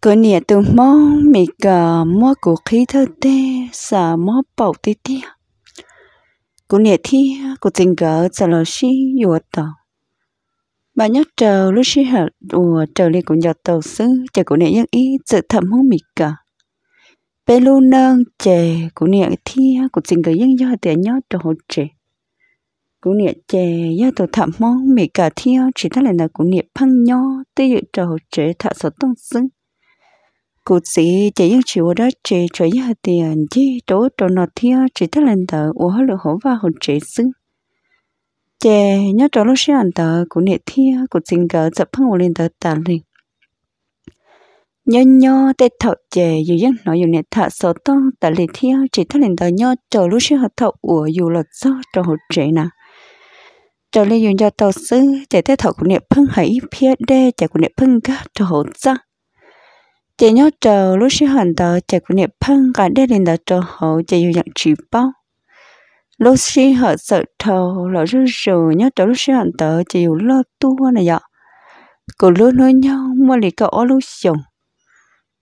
có nè từ mò mì cả mơ của khí thơ tê xả mơ bầu tê tê có nè thi có tình cờ trả lo xí dùa tờ bà nhớ chờ lúc xí hờ đùa chờ lên cũng nhờ tàu sư chờ cổ nè nhắc ý dự thầm mò mì cả bé lu nâng chè cổ nè thi có tình cờ dân do tệ nhớ cho hỗ trợ cú niệm chè do tổ thầm mong mì cả thi chỉ thắt lại là cú niệm phăng nho tê dự trầu chế thạ số tông xứng cụ sĩ chỉ những chuyện đó chỉ chuyện những tiền chỉ chỗ chỗ nọ thiên chỉ tất lên tờ của hết lượng hổ và hồn chỉ xứ chè nhớ chỗ lúc xưa anh tờ cụ nệ thia cụ tình cờ dập phăng lên tờ tà liền nhớ nhớ tê thọ chè dù dân nói dù nệ thọ số to tà liền thiên chỉ tất lên tờ nhớ chỗ lúc xưa họ thọ của dù lọt do chỗ hồn chỉ nè chỗ lên dùng cho tàu xứ chè tê thọ của nệ phăng hãy phía đê chè của nệ phăng gắt chỗ hồn giang chị nhớ chờ lúc sinh hoạt tờ chạy cũng niệm phân cả đê lên tờ cho hậu chạy dùng nhận chỉ bao lúc sinh hoạt sợ thầu lỡ rư rù nhớ chờ lúc sinh hoạt tờ chạy dùng lo tu này dọ cô luôn nói nhau mà lì có ở lúc dùng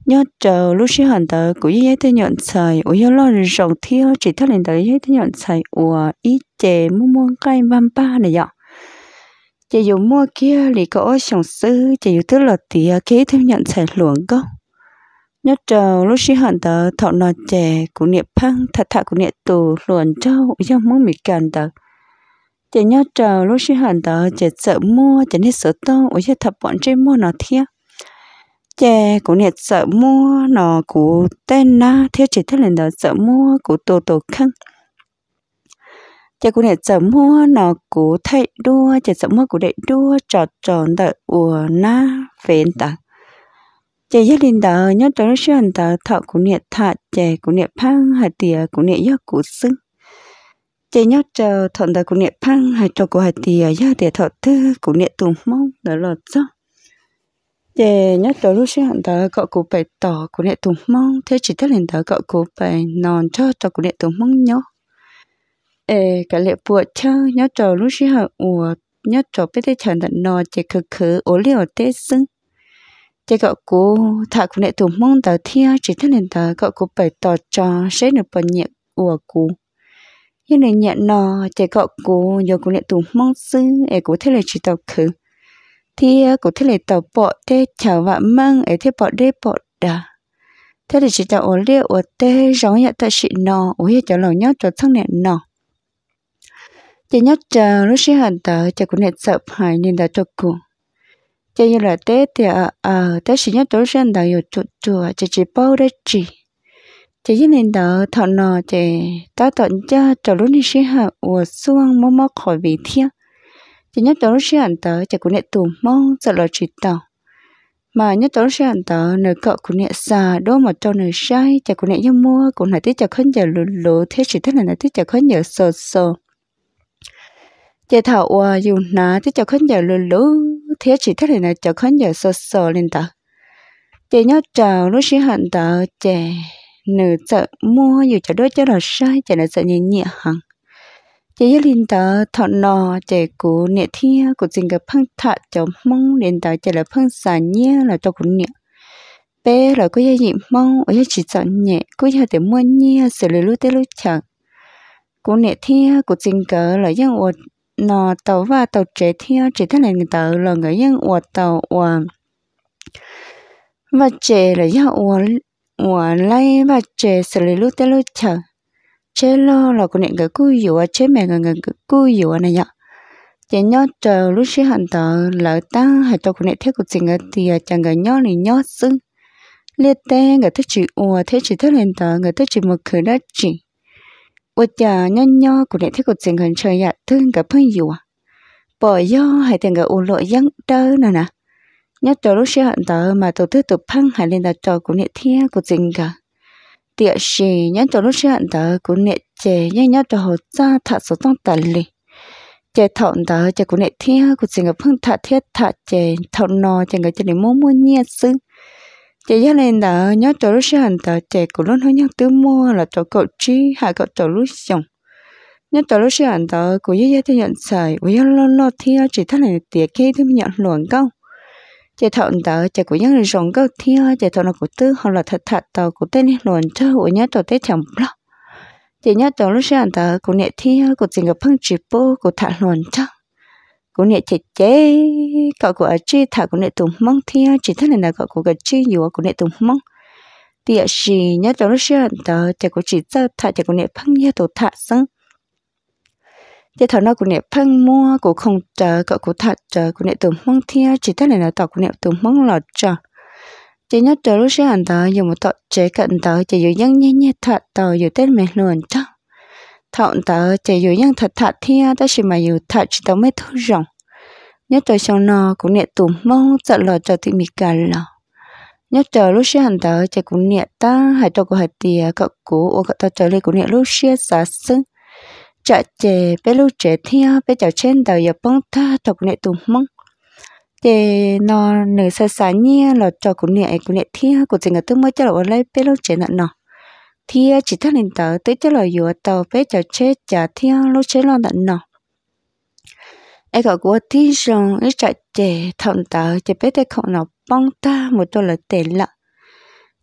nhớ chờ lúc xí hẳn tờ của giấy thế nhận sai ủi nhớ lo rồng thiếu chỉ thắt lên tờ giấy thế nhận sai ủa ít chè mua mua cây vam ba này dọ chỉ dùng mua kia lì có ở sòng sư chỉ dùng thứ là tiền kế thêm nhận sai luồng không nhớ chờ lúc xí hận tớ thọ nọ trẻ của niệm phăng thật thà của niệm tù luồn trâu dòng muốn mì cần tớ trẻ nhớ chờ lúc xí hận tớ trẻ sợ mua trẻ nên sợ tô ở do thập bọn trên mua nó thiếc trẻ của niệm sợ mua nó của tên na thiếc trẻ thất lên tớ sợ mua của tổ tổ khăn trẻ của niệm sợ mua nó của thay đua trẻ sợ mua của đệ đua trò tròn tớ ùa na phên tớ chế gia đình đó nhớ trở sơn đó thọ của niệm thọ chế của niệm phang hay tìa của niệm giấc của sưng chế nhớ chờ thọn đó của niệm phang hay trò của hay tìa gia tìa thọ tư của niệm tùng mong đó là cho chế nhớ trở lúc sơn đó cậu của phải tỏ của niệm tùng mong thế chỉ tất lên đó cậu của phải nòn cho trò của niệm tùng mong nhớ ê cả lệ bùa cho nhớ trở lúc sơn ủa nhớ trở biết thế chẳng tận nò chế khử khử ổ liều tê sưng chỉ cậu cố thà cũng để tụm mong tờ thia chỉ thân nên tờ cậu cố bày tỏ cho sẽ được bận nhẹ của cố nhưng này nhẹ nò chỉ cậu cố nhờ cũng để tụm mong sư để cố thế là chỉ tàu khứ thì cố thế là tàu bỏ tê chào và mang để thế bỏ đê bỏ đà thế là chỉ tàu ở lia ở tê giống như ta chị nò ở hiện cho lòng nhớ cho thân nhẹ nò chỉ nhớ chờ lúc sẽ hẳn tờ chỉ cũng để sợ hại nên đã cho cùng cho nên là tế thì ờ tế sĩ nhất tối trên đầu yêu chút tụ chỉ chỉ bao đấy chỉ chỉ như nên đó thọ nọ thì ta tận cho cho lúc này sinh hạ của xuống mong mong khỏi vị thiên chỉ nhất tối sinh hẳn tớ chỉ có nệ tù mong sợ là chỉ tàu mà nhất tối sinh hẳn tớ nơi cậu của nệ xa đô mà cho nơi sai chỉ cũng nệ như mua cũng là tiết cho khấn giờ lù lù thế chỉ thế là tiết cho khấn giờ sờ sờ chế thảo à dù nà thì cho khấn giờ lù lù thế chỉ thế là cho khấn giờ sờ sờ lên ta chế nhớ chào lúc sinh hận ta chế nữ sợ mua dù cho đôi cho là sai chế nữ sợ nhẹ nhẹ hằng chế nhớ lên ta thọ nò chế cú nhẹ thia cú tình gặp phăng thạ cho mong lên ta chế là phăng xả nhẹ là cho cú nhẹ bé là cô gia dị mong ở chỉ sợ nhẹ cô gia để mua nhẹ sợ lý lúc tới lúc chẳng cú nhẹ thia cú tình cờ là dân ổn nó tàu và tàu chế theo chế thế này người tàu là người dân của tàu của và chế là do của của lấy và chế xử lý lúc tới lúc chờ chế lo là con những cái cú dụ chế mẹ người người cú dụ này nhở chế nhớ chờ lúc xí hận tờ lỡ ta hay cho con những thế của chính người thì à, chẳng người nhớ này nhớ xưng liệt tê người thích chỉ ủa thế chỉ thế lên tờ người thích chỉ một khử đó chỉ 我家娘娘古年天古情很诚呀，听个朋友啊，bỏ do hay tiền cái u lộ dân tơ nè nè, nhớ tờ lúc xe hận tờ mà tổ tư tổ phăng hay lên là trò của nghệ thiên của tình cả, địa sĩ nhớ tờ lúc xe hận tờ của nghệ trẻ nhớ nhớ tờ hồ cha thạ số tăng tần lì, trẻ thọ tờ trẻ của nghệ thiên của tình cả phăng thạ thiết thạ trẻ thọ nò trẻ cái chè niệm mua mua nhẹ xứ chị gia đình đã nhớ cho lúc sáng đã chị cũng luôn hơi nhớ tới mua là cho cậu chi hai cậu cho lúc xong nhớ cho lúc hành đã cũng như gia nhận sợi cũng như lo lo thi chỉ thắt này tiệt khi thì nhận luận câu chị thọ đã chị của nhớ là rồng câu thi chị thọ là của tư hoặc là thật thật tàu của tên luận cho của nhớ cho tết chẳng lo chị nhớ cho lúc hành đã của nghệ thi của tình gặp phong chỉ bố của thả luận chắc cô nè chạy chế cậu của chị thả cô nè tụm mong thia à, chỉ thế này là cậu của chị nhiều cô nè tụm mong thì à, chị nhớ cho nó xem tờ chỉ có chỉ ra thả chỉ có nè phăng nhớ tổ thả sang thì thằng nó cô nè phăng mua cô không chờ cậu của thả chờ cô nè tụm mong thia à, chỉ thế này là tàu cô nè tụm mong lọt chờ chỉ nhớ cho nó xem tờ dùng một tọt chế cận tờ chỉ dùng nhăn nhăn nhẹ thả tờ dùng tên mệt luôn cho thọn tớ chỉ dù nhân thật thật thia ta chỉ mà dù thật chỉ tớ mới thu rộng nhất trời sau nó cũng niệm tùm mong tận lò cho thì mì cả lò nhất trời lúc xưa hành tớ chỉ cũng niệm ta hãy cho của hãy tìa cậu cũ ô cậu ta trở lên cũng niệm lúc xưa giả sưng chạy chè bé lúc trẻ thia bé chào trên đầu giờ bông ta cho cũng niệm tùm mong chè nó nửa xa xa nhia lò cho cũng niệm cũng niệm thia của tình người tương mới cho lò lấy bé lúc trẻ nọ nọ thì chỉ thắc nên tờ tới cho lời dùa tờ bé cho chết trả thiên lúc chế lo đận nọ ai gọi của thi rồng ít chạy chè thọn tờ chỉ bé thấy không nọ bong ta một đôi là tệ lạ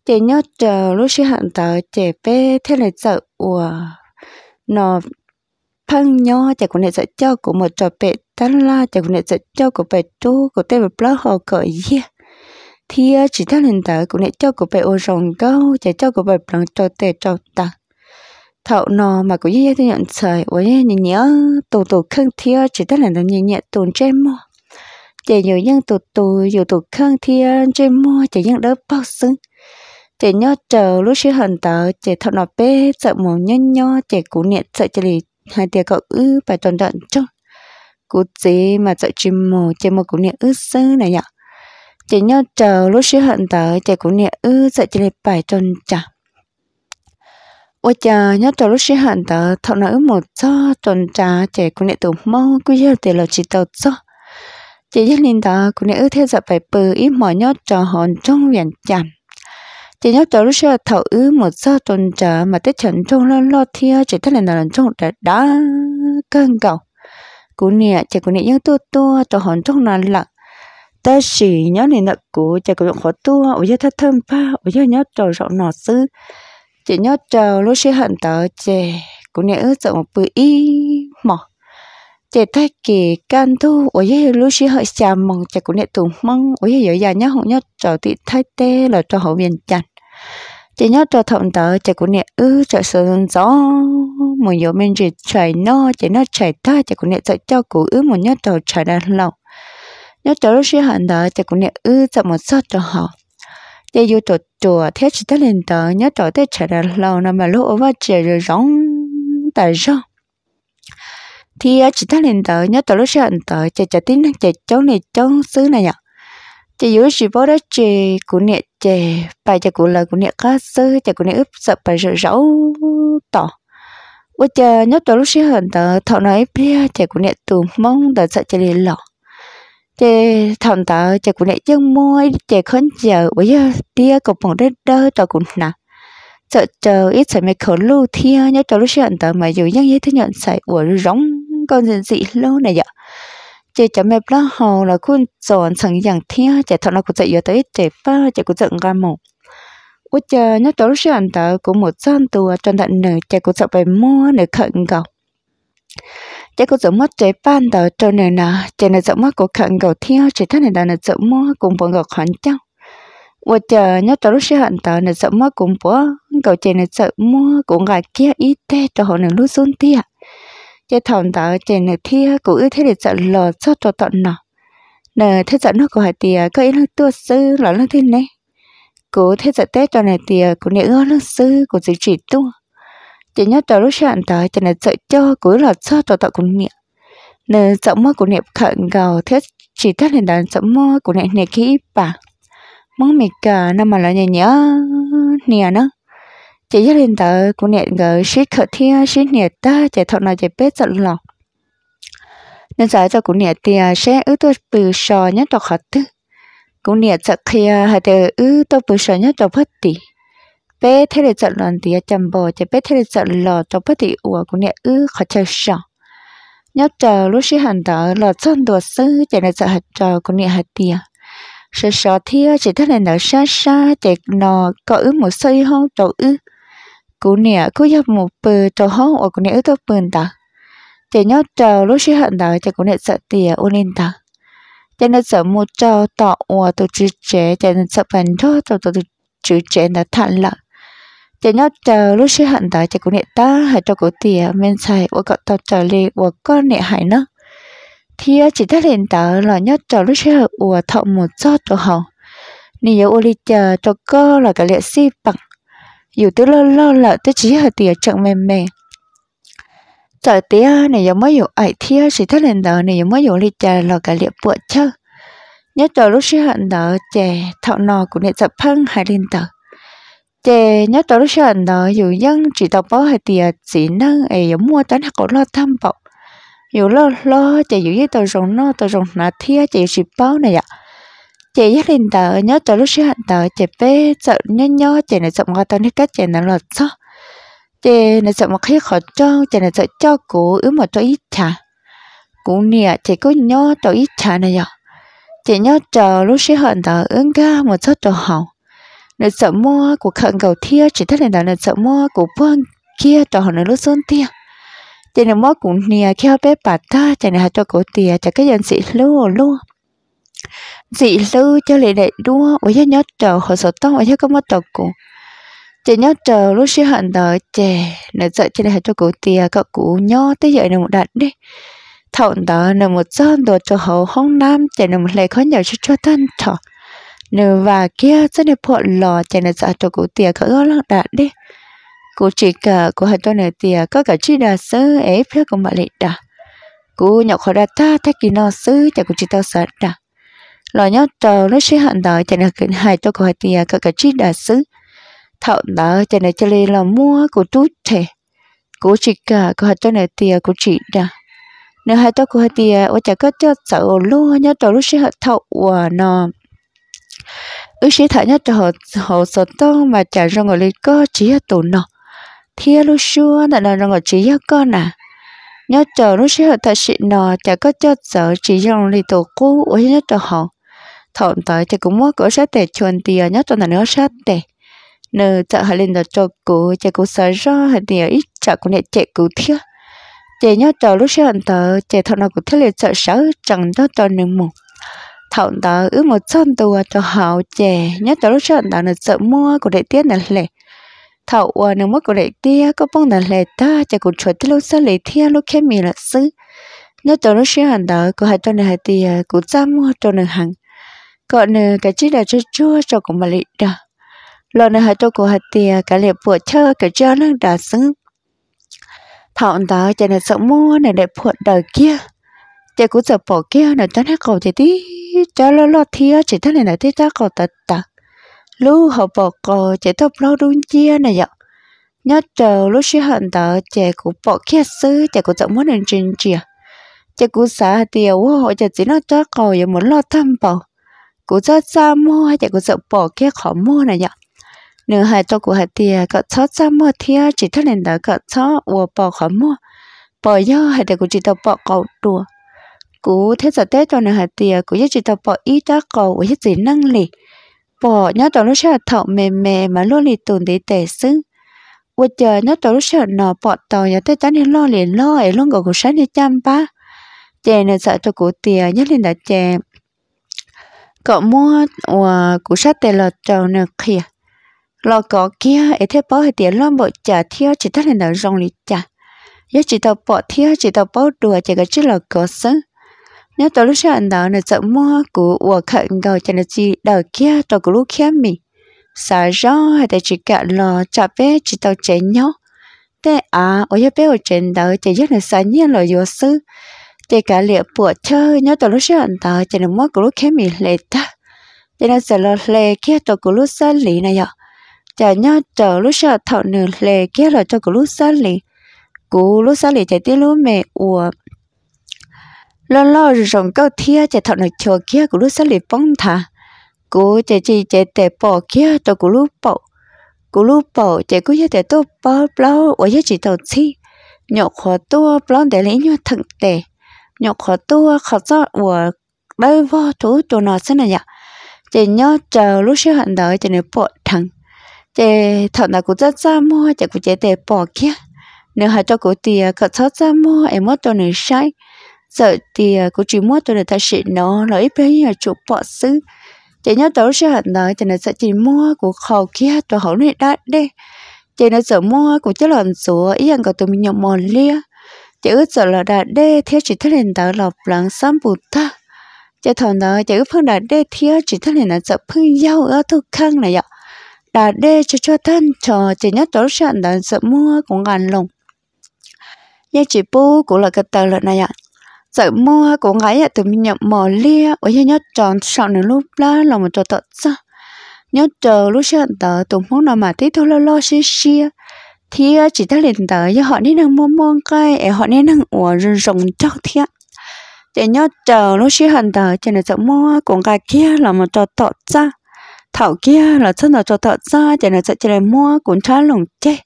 chỉ nhớ chờ lúc chế hạn tờ chỉ bé thế là sợ ủa nó phăng nhỏ chỉ cũng này sợ cho của một trò bé tan la chỉ cũng này sợ cho của bé chú của tên là blog họ cởi yeah thì chỉ theo lần tới cũng để cho cô bé ô rồng câu chỉ cho cô bé bằng cho tệ cho ta thọ nò mà cũng như thế nhận trời ôi nhẹ nhẹ tổ tổ khăn thia chỉ theo lần tới nhẹ nhẹ tồn trên mò chỉ nhiều nhân tổ tổ nhiều tổ khăn thia trên mò chỉ nhân đỡ bao xứng chỉ nhớ chờ lúc xưa hận tớ chỉ thọ nọ bé sợ mồm nhân nho chỉ cú niệm sợ chỉ lì hai tia cậu ư phải toàn đoạn cho cú chế mà sợ chim mồ chim một cú niệm ư sưng này nhở chỉ nhớ chờ lúc xí hận tới chị cũng nhẹ ư sợ chị lại phải trần chả ôi chờ nhớ chờ lúc xí hận tới thọ nói một cho trần trà chị cũng nhẹ tụm mơ quý giờ thì là chỉ tàu cho chị nhất linh đó cũng nhẹ ư theo dõi phải bờ ít mọi nhớ chờ hòn trong viện chẳng chị nhớ chờ lúc xí thọ ư một cho trần trà mà tết chẳng trong lo lo thia chị này là lần trong đã đã cơn cầu cũng nhẹ chị cũng nhẹ nhớ tua tua cho hòn trong là lặng ta chỉ nhớ này nợ cũ chả có dụng khó tu ở giờ ta thơm pa ở giờ nhớ trò rõ nọ sư chỉ nhớ trò lúc sẽ hận tớ chè cũng nhớ ước một bự y mỏ chè thay kì can thu ở giờ lúc sẽ hơi xà mong chả cũng nhớ tụng mong ở giờ giờ già nhớ không nhớ trò tị thay tê là trò hậu viên chặt chỉ nhớ trò thọng tớ chả cũng nhớ ước trò sơn gió một giờ mình chỉ chạy nó chỉ nó chạy ta chả cũng nhớ chạy cho cụ ước một nhớ trò chạy đàn lòng nhớ trở lúc xưa hận đó chả cũng nè ư chả một sót cho họ để yêu tổ chùa thế chỉ ta lên tờ nhớ trở thế chả là lâu nằm mà lúc ở vợ chè rồi rong tại sao thì chỉ ta lên tờ nhớ trở lúc xưa hận tờ chạy chả tin chạy cháu này cháu xứ này nhở chả yếu chỉ bố đó chè cũng nè chè bài chả cũng là cũng nè cá sư chả cũng nè ướp sợ bài rồi rau tỏ bây giờ nhớ trở lúc xưa hận tờ thọ nói bia chả cũng nè tù mong tờ sợ chả lên lọ chế thằng tớ chế cũng lại chân môi chế khốn chờ bây giờ tia cục bằng đất đơ cho cũng nà sợ chờ ít sợ mày khốn lưu thia nhớ cho lúc chuyện tớ mà dù nhắc như thế nhận xảy của rống con gì dị lâu này vậy chế chấm mẹp lo hồ là khuôn tròn sẵn dàng thia chế thằng nó cũng dậy giờ tới chế ba chế cũng giận ra một ủa chờ nhớ cho lúc chuyện tớ cũng một gian tùa tròn thận nửa chế cũng sợ phải mua để khẩn cầu chắc có giống mất chế ban đó cho nên là chế là giống mất của khẩn cầu theo chỉ thế này đó là giống mất cùng bọn gọt khẩn chăng và chờ nhớ cho lúc sẽ hận tờ là giống mất cùng bỏ cầu chế là giống mất cũng gài kia ít tê cho họ nên lúc xuống tia chế thòng tờ chế là thia cũng ưu thế để dẫn lò cho cho tận nọ nè thế dẫn nó của hải tia có ý lăng tua sư lọ lăng thế này cố thế dẫn tết cho này tia cũng nhớ nó sư của dự chỉ tua chỉ nhớ trò lúc sáng tới cho nên sợ cho cuối là sợ trò tạo cũng nhẹ nên sợ mơ của niệm khẩn gào thế chỉ thắt lên đàn sợ mơ của niệm này khi bà mong mệt cả năm mà là nhẹ nhớ nhẹ nó chỉ nhớ lên tới của niệm gờ xít khởi thiên xít niệm ta chỉ thọ nào chỉ biết sợ lòng nên giải cho của niệm thì à, sẽ ước tôi từ sò nhất trò khẩn tư của niệm sợ kia hay từ ước tôi từ sò nhất trò hết tỷ bé thế là chọn lần thì chăm bò chỉ bé thế là chọn lò cho bất thì ủa cũng nhẹ ư khó chơi sợ nhớ chờ lúc xí hẳn đó lò chân đồ sư chỉ là chọn hạt trò cũng nhẹ hạt tiền sợ sợ thia chỉ thế là nở xa xa chỉ nó có ư một xây hông chỗ ư cũng nhẹ cứ nhập một bờ trầu hông ủa cũng nhẹ ư tao bền đó chỉ nhớ chờ lúc xí hẳn đó chỉ cũng nhẹ sợ tiền ôn lên đó cho nên sợ một trò tọ ủa tôi chữ chế cho nên sợ phần thôi tôi tôi chữ chế là thản lặng chỉ nhớ chờ lúc sẽ hận tại chỉ cũng nệ ta hãy cho cổ tỉa men xài của cậu tao trở lì của con nệ hải nó thì ờ, chỉ thấy hiện tại là nhớ chờ lúc sẽ hận của thọ một do cho họ nếu ô li chờ cho cơ là cái lệ si bằng dù tới lo lo là tới chỉ hận tỉa chẳng mềm mềm trời tía này giờ mới hiểu ai thía chỉ thấy hiện tại này giờ mới hiểu li chờ là cái lệ bựa chơ nhớ chờ lúc sẽ hận đó trẻ thọ nò của nệ tập phăng hải lên tờ chế nhớ tổ lúc sẵn đó dù dân chỉ tập bó hay tiền chỉ năng ấy giống mua tấn cổ lo tham bọc dù lo lo chế dù với tàu rồng nó tàu rồng là thia chế ship bao này ạ chế nhắc lên tờ nhớ tổ lúc sẵn đó chế bé sợ nhớ nhớ chế này rộng hoa tàu nít cách chế này lọt sao chế này sợ mà khi khó cho chế này sợ cho cụ ứ một tổ ít chả cụ nia chế có nhớ tổ ít chả này ạ chế nhớ chờ lúc sẵn tờ ứng ga một số tổ hỏng nơi sợ mua của khẩn cầu thia chỉ thích là nơi sợ mua của buông kia cho họ nơi lúc xuống tia chỉ là mua cũng nia khéo bé bà ta chỉ là cho cổ tiền chỉ cái dân sĩ lưu luôn dị lưu cho lệ đại đua ở nhớ nhớ chờ họ sợ tông ở nhớ có mất tàu cụ chỉ nhớ chờ lúc sĩ hận đời trẻ nơi sợ chỉ là cho cổ tiền cậu cụ nhớ tới giờ là một đặt đi thọn đó là một giòn đồ cho hậu hông nam chỉ là một lệ khó nhiều cho cho thân thọ nếu và kia rất là phật lò chạy nè giả cho cụ tiền cả ước lắc đạt đi cụ chỉ cả cụ hai tôi nè tiền có cả chi đà sớ ấy phía của mọi lệ đà cụ nhậu khỏi đà ta thách kỳ nó sứ chạy cụ chị tao sợ đà lò nhau trò nó sẽ hạn đòi chạy nè kiện hai cho cụ hai tiền có cả chi đà sứ thọ đó chạy nè cho lên là mua cụ tút thể cụ chỉ cả cụ hai tôi nè tiền cụ chị đà nếu hai tôi cụ hai tiền, ở chả có cho sợ lúa nhau trò nó sẽ hạn thọ của nó ước sĩ thở nhất cho họ họ sốt tông mà trả cho người lấy có chỉ là tù nọ thiên lúc xưa là là người chỉ là con à nhớ chờ lúc sĩ họ thật sự nọ chả có cho sợ chỉ cho người tổ cũ ước nhất cho họ thọn tới thì cũng muốn có sát để chuẩn tiền nhất cho là nó sát để nờ trợ họ lên đặt cho cụ chả cũng sợ ra họ tiền ít chả cũng để chạy cụ thiết chạy nhớ chờ lúc sĩ họ tới chạy thọn nó cũng thấy liệt sợ sợ chẳng đó cho nên một thọn đó ước một chân tù cho hào trẻ nhất đó lúc chọn đó là sợ mua của đệ tiết là lệ thọ à nếu mất của đệ tiết có bông là lệ ta chỉ cũng chuẩn tới lúc sau lệ thiên lúc khi mì là sư nhất đó lúc chọn đó của hai tuần là hai tiết ờ, cũng ra mua cho nửa hàng còn nửa cái chiếc là cho chua cho cũng mà lệ đó lần này hai tôi của hai tiết ờ, cái lệ bữa chơi cái chơi nó đã xứng thọn đó chỉ là sợ mua này để phụ đời kia chị cũng sợ bỏ kia nè tao hát cầu chị tí cho lo lo thia chị thế này nè tí tao cầu tật tật lúc họ bỏ cầu chị tao lo đun chia nè vậy nhớ chờ lúc xí hận tờ chị cũng bỏ kia xứ chị cũng chọn muốn nên trình chia chị cũng sợ tiêu họ chị chỉ nó cho cầu vậy muốn lo thăm bảo cũng cho xa mua hay chị cũng sợ bỏ kia khó mua nè vậy nửa hai cho của hai tia cỡ chót xa mua thia chỉ thế này nè cỡ chót uổng bỏ khó mua bỏ do hai chị cũng chỉ tao bỏ cầu đùa cú thế giờ tết cho nên hạt tiền cú nhất chỉ tao bỏ ít đã cầu với nhất chỉ năng lì bỏ nhớ tao lúc sau thọ mềm mềm mà luôn lì tồn để tệ xứ bây giờ nhớ tao lúc sau nó bỏ tàu nhớ tết tán nên lo liền lo ấy luôn gọi cú sáng để chăm ba chè nên sợ cho cú tiền nhớ lên đã chè cậu mua của cú sát tệ lọt trầu nè kìa lo có kia ấy thế bỏ hạt tiền lo bộ trả theo chỉ tắt lên đã rong lì trả nhớ chỉ tao bỏ thiếu chỉ tao bỏ đùa chỉ cái chữ là có xứ nếu tôi lúc sau anh đó là sợ mua của của khẩn cầu cho nó chỉ đầu kia tôi cũng lúc kia mì sợ rõ hay là chỉ cả lo cho bé chỉ tao chế nhau thế à ở nhà bé ở trên đó chỉ rất là sợ nhiên là vô sư chỉ cả liệu bữa chơi nếu tôi lúc sau anh đó cho là mua của lúc kia mì lệ ta Cho nên sợ lo lệ kia tôi cũng lúc sau lì này ạ chả nhớ chờ lúc sau thọ nửa lệ kia là tôi cũng lúc sau lì cú lúc sau lì chạy tiếng lúc mẹ uổng lo lo rồng câu thia chạy thọ nó chờ kia của lúc sẽ lì bông thả cú chạy chỉ chạy tệ bỏ kia cho cú lúc bỏ cú lúc bỏ chạy cú chạy tệ tô bỏ bao ở chỉ tàu chi nhọ khó tua bao để lấy nhau thằng tệ nhọ khó tua khó cho của đây vô thú chỗ nó sẽ này nhở chạy nhớ chờ lúc sẽ hận đợi chạy này bỏ thằng chạy thọ nó cú rất ra mua chạy cú chạy tệ bỏ kia nếu hai cho cú tiền khó cho ra mua em mất cho này sai sợ thì à, cô chỉ mua tôi được ta sự nó lấy bé nhà chỗ bỏ xứ chị nhớ tối sẽ hẳn nói thì nó sẽ chỉ mua của khẩu kia tôi hỏi này đã đi chị nó sợ mua của chế lần sủa ý anh có tôi mình nhậu mòn lia chị ước sợ là đã đê theo chỉ thấy lên tạo lọc lắng sắm bụt ta chị thằng đó chị ước phương đã đê theo chỉ thấy lên là sợ phương giàu ở thu khăn này ạ đã đê cho cho thân cho chị nhớ tối sẽ hẳn nói sợ mua cũng ngàn lòng nhưng chị bố cũng là cái tờ lợn này ạ sợ mua của gái à tụi mình nhập mỏ lia ở nhà nhớ tròn sau nửa lúc đó là một trò tật sao nhớ chờ lúc sáng tờ tụi muốn nào mà thấy thôi lo lo xí xí thì ờ, chỉ ta liền tờ cho họ nên đang mua mua cây để họ nên đang ủa rừng rồng cho thiệt để nhớ chờ lúc xí hận tờ chỉ là sợ mua của gái kia là một trò tật sao thảo kia là chân là trò tật sao chỉ là sợ chỉ là mua cũng trái lồng chết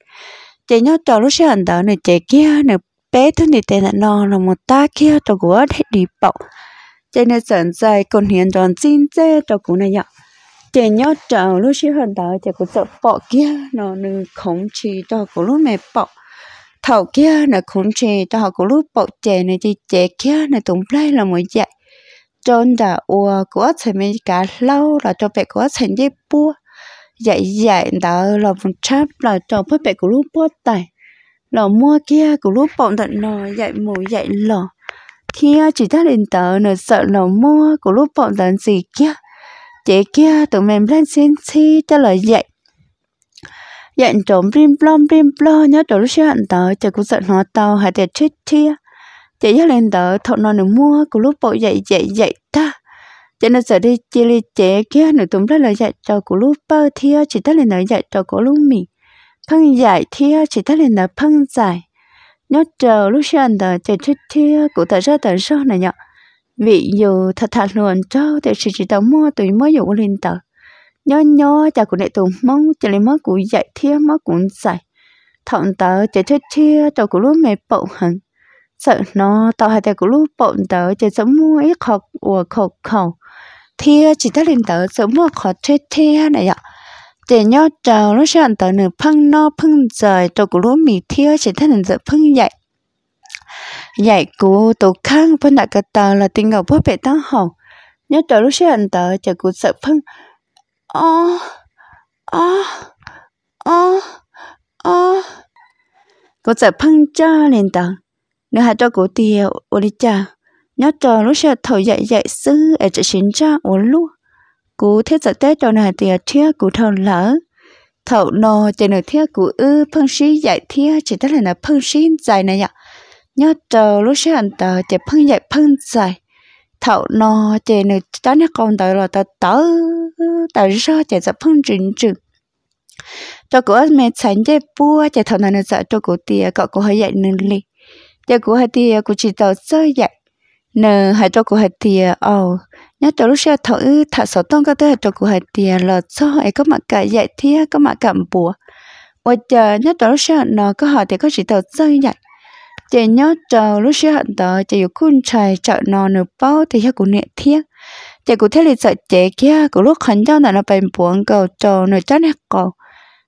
để nhớ chờ lúc xí hận tờ này trẻ kia này bé thứ này tên là nó là một ta kia tàu của thế đi bọc cho nên sẵn dài còn hiện tròn xin chế tàu của này nhở chỉ nhớ chờ lúc xí hơn đó chỉ có sợ bọ kia nó nư khống chỉ tàu của lúc mẹ bọ thầu kia là khống chỉ tàu của lúc bọ chè này thì chè kia là tụng play là một dạy trong đã ua của thầy mình cả lâu là cho bé của thầy dây bua dạy dạy đó là một chắp là cho bé của lúc bua tài lò mua kia của lúc bọn thật lò dạy mù dạy lò kia à, chỉ ta lên tờ nở sợ lò mua của lúc bọn thật gì kia chế kia tụi mình lên xin chi cho lời dạy dạy trộm rim blom rim blom nhớ trộm xe hạn tờ chờ cũng sợ nó tàu hãy tiệt chết thia chế dắt lên tờ thọ nó nở mua của lúc bọn dạy dạy dạy ta cho nên sợ đi chia ly chế kia nửa tụm lên lời dạy trò của lúc bơ thia chỉ ta lên lời dạy trò của lúc mình phân giải thia chỉ thấy lên là phân giải nhớ chờ lúc xem tờ chỉ thích thia cụ thể ra tờ sau này nhở vị dù thật thật luôn trâu thì chỉ chỉ tao mua tụi mới dụng lên tờ nhớ nhớ cha của này tụi mong chỉ lấy mất cụ dạy thia mất của giải thọn tờ chỉ thích thia tao của lúc mẹ bậu hẳn sợ nó tao hai tay của lúc bậu tờ chỉ sớm mua ít học của khẩu khẩu thia chỉ thấy lên tờ sớm mua khó thích thia này nhở để nhau chờ lúc chọn tờ nửa phăng no phăng trời tôi cũng lúa mì thiêu chỉ thân hình dở phăng dậy dạy cụ tổ khang phân đại cả tờ là tình ngọc bóp bể tăng hồng nhớ trào lúc chọn tờ chả cụ sợ phăng ô ô ô ô cụ sợ phăng cho lên tờ nữa hạ cho cụ tiêu ô đi cha nhớ trào lúc chọn thổi dậy dậy sư ở chỗ xin cha ô lúc cú thiết giật tết cho nà tiệt thiết cú thôn lỡ thậu nò chỉ nửa thiết cú ư phân sĩ dạy thiết chỉ tất là nà phân sĩ dạy này nhở nhớ chờ lúc sẽ ăn tờ chỉ phân dạy phân dạy thậu nò chỉ nửa đó nè con tờ là tờ tớ tờ ra chỉ sẽ phân trình trình cho cô mẹ sẵn chế bua chỉ thầu nà sợ cho cô tiệt cậu cô hơi dạy nương li giờ cô hơi tiệt cô chỉ tờ sơ dạy nờ hai cho cô hơi tiệt ồ nhớ chỗ lúc xưa thử thả số tông cái thứ chỗ của hạt tiền là cho ấy có mặt cả dạy thi có mặt cả bùa và chờ nhớ chỗ lúc xưa nó có hỏi thì có chỉ tàu chơi vậy chỉ nhớ chờ lúc xưa hận đó chỉ có khuôn trời chợ nó nửa bao thì hết cũng nhẹ thiết chỉ cũng thế là sợ chế kia cũng lúc khẩn cho nó bền bùa cầu chờ nửa chân nè cầu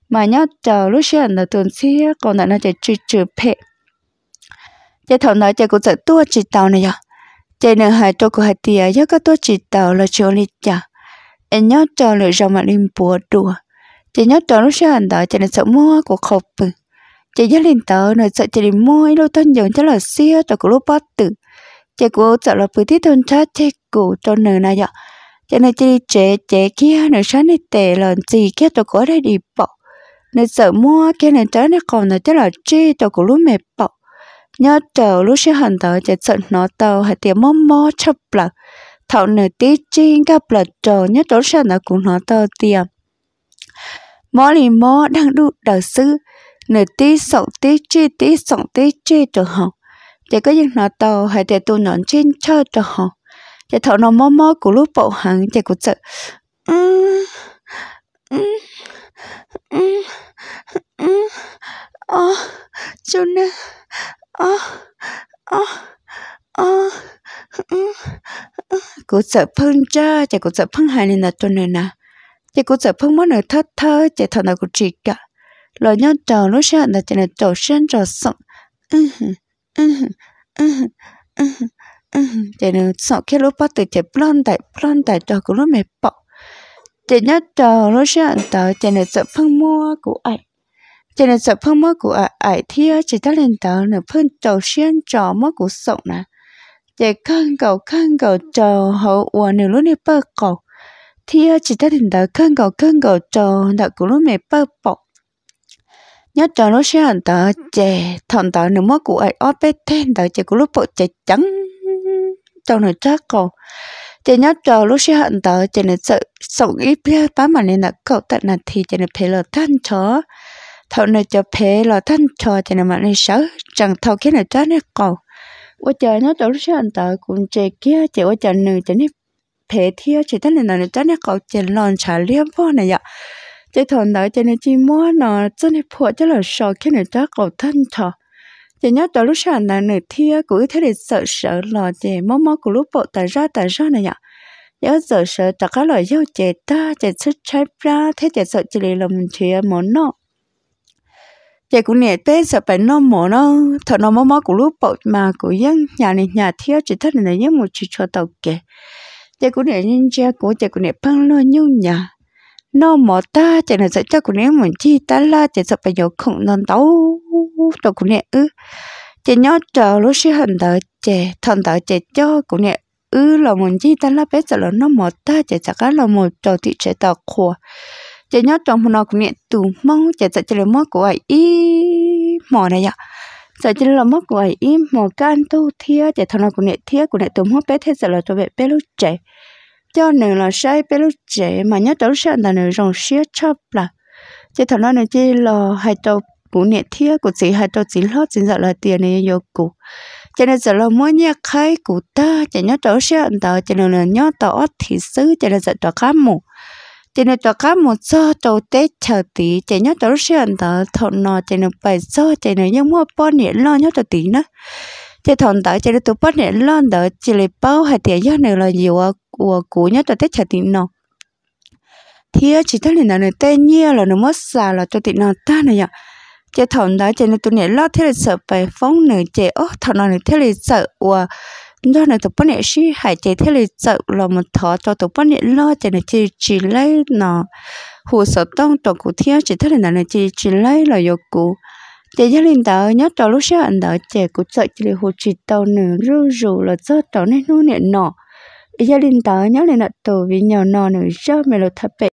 mà nhớ chờ lúc xưa nó tuần xưa còn nó chỉ trừ trừ phe chỉ thầu nói chỉ cũng sợ tua chỉ tàu này rồi chế nợ hai tôi của hai tia do các tôi chỉ tàu là chỗ lịch chả em nhớ cho lựa rồng mà lên bùa đùa chế nhớ cho lúc sáng tàu chế nên sợ mua của khẩu bự chế nhớ lên tàu nó sợ chế đi mua đâu thân giống cho là xia tàu của lúc bắt tử chế của sợ là bự tí thân cha chế cụ cho nợ này vậy chế nên chế chế chế kia nợ sáng này tệ lần gì kia tàu có đây đi bỏ nên sợ mua kia nên trái này còn là chế là chi tàu của lúc mệt bỏ nhớ tàu lúc sẽ hẳn tàu chạy sợ nó tàu hay tiệm mò mò chấp là thảo nửa tí chín gặp là trò nhất đó sẽ nó cũng nó tàu tiệm mò lì mò đang đu đờ sư nửa tí sọc tí chi tí sọc tí chi trở hỏng chỉ có những nó tàu hay để tụ nón trên chơi trở hỏng chỉ thảo nó mò mò của lúc bộ hàng chỉ của sợ ừ, ừ, ừ, ừ, ừ ờ, oh, Jonah, ơ ơ ơ ừ, ừ. cô sợ phun cha chả cô sợ phun hai nên là tuần này nè chả cô sợ phun món này thất thơ chả thằng nào cụ chỉ cả lo nhau trò lúc sau là chả này trò sen trò sọn ừ, chả này sọn khi lúc bắt từ chả plon tại plon tại cho cô lúc mệt bỏ, chả nhau chờ nó sau là chả là sợ phun mua cụ ảnh cho nên sợ phong mất của ải thia chỉ ta lên tàu nữa phân tàu xuyên trò mất của sống nè để khăn cầu khăn cầu trò hậu của nửa lúc này bơ cầu thia chỉ ta lên tàu khăn cầu khăn cầu trò đã của lúc này bơ bọc nhớ trò lúc xuyên hẳn tàu chè thọn tàu nửa mất của ải óp bê tên tàu chè của lúc bộ chè trắng trong nửa trác cầu chỉ nhớ trò lúc xưa hận tớ chỉ nên sợ sống ít bia bán mà nên là cậu tận là thì chỉ nên phải lỡ than chó thâu nơi cho phê là thân cho thì nằm lại sợ chẳng thâu cái này cho nó cầu ủa trời nó tổ chức anh tờ cũng chơi kia chơi ủa trời nửa chạy nếp phê thiêu chơi thanh này nó cho nó cầu chạy lòn xả liếm vô này ạ chơi thòn đợi chơi nên chỉ mua nó chân nếp phụ cho là sợ cái này cho cầu thân cho chị nhớ tổ lúc sáng là nửa thiêu cũng thế để sợ sợ lo chạy mó mó của lúc bộ tài ra tài ra này ạ yếu giờ sợ tất cả loại yếu chế ta chế sức trái ra thế chế sợ chỉ là mình chia món nọ chị cũng nè tê sợ phải nó mỏ nó thợ nó mỏ mỏ của lúc bột mà của dân nhà này nhà thiếu chỉ thích này nhớ một chút cho tàu kì, chị cũng nè nhân gia của chị cũng nè phăng lo nhau nhà nó mỏ ta chị này sợ cho cũng nè một chi ta la chị sợ phải nhậu không non tàu, tàu cũng nè ư chị nhớ chờ lúc sẽ hành đợi chị thần đợi chị cho cũng nè ư là một chi ta la bé sợ là nó mỏ ta chị chắc là một trò thị sẽ tàu khua chỉ nhớ trong mình nào cũng nhẹ tủ mong chỉ sợ chỉ là mất của ai ý mỏ này ạ sợ chỉ là mất của ai ý mỏ can tu thia chỉ thằng nào cũng nhẹ thia cũng nhẹ tủ mất bé thế sợ là cho bé bé lúc trẻ cho nên là sai bé lúc trẻ mà nhớ tới sợ là nên rong xía chập là chỉ thằng nào này chỉ là hai tàu cũng nhẹ thia cũng chỉ hai tàu chỉ lót chỉ giờ là tiền này vô cụ cho nên giờ là mỗi nhà khai của ta chỉ nhớ tới sợ là cho nên là nhớ tỏ thì xứ cho nên giờ tỏ khám một chỉ nên tao cá một số trâu tết chờ tí chỉ nhớ tao xuyên tao thọn nọ chỉ nên bảy số chỉ nên nhớ mua bao nhiêu lo nhớ tao tí nữa chỉ thọn tao chỉ nên tụi bao nhiêu lo tao chỉ lấy bao hay tiền nhớ nữa là nhiều à của cũ nhớ tao tết chờ tí nọ thì chỉ thấy là nó tê nhiên là nó mất xa là tao tí nọ ta này nhở chỉ thọn tao chỉ nên tụi này lo thế là sợ phải phóng nữa chỉ ố thọn nọ thế là sợ và do này tụi bắn này xí hải chế thế này sợ là một thọ cho tụi bắn này lo chạy này chỉ chỉ lấy nó hồ sơ tông tụi cụ thiếu chỉ thế này này chỉ chỉ lấy là yêu cụ chạy gia đình đó nhớ cho lúc xưa anh đó chạy cụ sợ chỉ là hồ chỉ tàu nửa rú rú là do tàu này nuôi nè nọ gia đình đó nhớ lại nọ tàu vì nhiều nọ nửa do mẹ là thập bệ